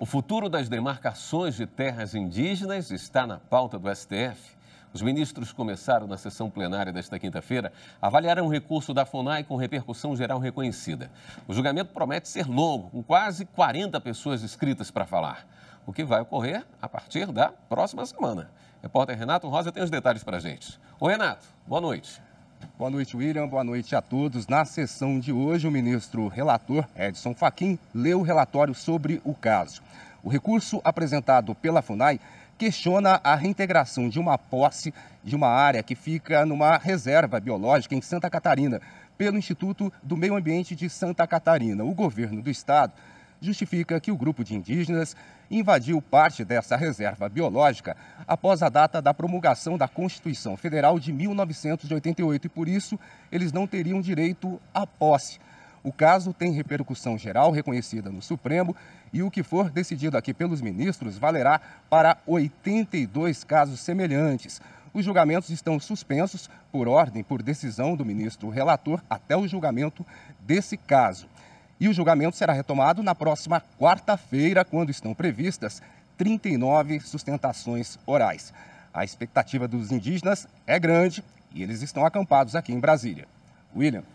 O futuro das demarcações de terras indígenas está na pauta do STF. Os ministros começaram na sessão plenária desta quinta-feira a avaliar um recurso da FUNAI com repercussão geral reconhecida. O julgamento promete ser longo, com quase 40 pessoas inscritas para falar, o que vai ocorrer a partir da próxima semana. Repórter Renato Rosa tem os detalhes para a gente. Ô Renato, boa noite. Boa noite, William. Boa noite a todos. Na sessão de hoje, o ministro relator Edson Fachin leu o relatório sobre o caso. O recurso apresentado pela FUNAI questiona a reintegração de uma posse de uma área que fica numa reserva biológica em Santa Catarina, pelo Instituto do Meio Ambiente de Santa Catarina. O governo do estado justifica que o grupo de indígenas invadiu parte dessa reserva biológica após a data da promulgação da Constituição Federal de 1988 e, por isso, eles não teriam direito à posse. O caso tem repercussão geral reconhecida no Supremo e o que for decidido aqui pelos ministros valerá para 82 casos semelhantes. Os julgamentos estão suspensos por ordem, por decisão do ministro relator, até o julgamento desse caso. E o julgamento será retomado na próxima quarta-feira, quando estão previstas 39 sustentações orais. A expectativa dos indígenas é grande e eles estão acampados aqui em Brasília. William.